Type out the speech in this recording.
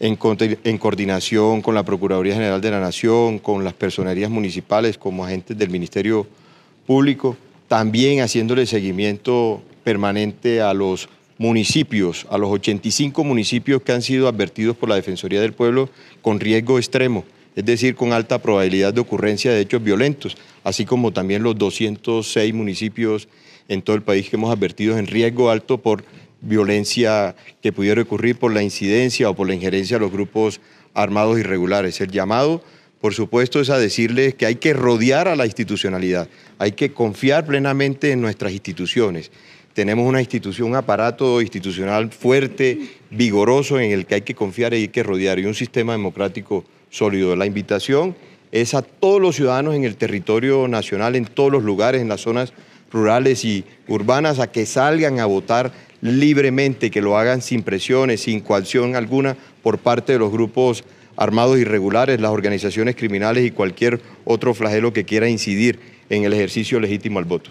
en, coordinación con la Procuraduría General de la Nación, con las personerías municipales, como agentes del Ministerio Público, también haciéndole seguimiento permanente a los municipios, a los 85 municipios que han sido advertidos por la Defensoría del Pueblo con riesgo extremo, es decir, con alta probabilidad de ocurrencia de hechos violentos, así como también los 206 municipios en todo el país que hemos advertido en riesgo alto por violencia que pudiera ocurrir por la incidencia o por la injerencia de los grupos armados irregulares. El llamado, por supuesto, es a decirles que hay que rodear a la institucionalidad, hay que confiar plenamente en nuestras instituciones. Tenemos una institución, un aparato institucional fuerte, vigoroso, en el que hay que confiar y hay que rodear, y un sistema democrático sólido. La invitación es a todos los ciudadanos en el territorio nacional, en todos los lugares, en las zonas rurales y urbanas a que salgan a votar libremente, que lo hagan sin presiones, sin coacción alguna por parte de los grupos armados irregulares, las organizaciones criminales y cualquier otro flagelo que quiera incidir en el ejercicio legítimo al voto.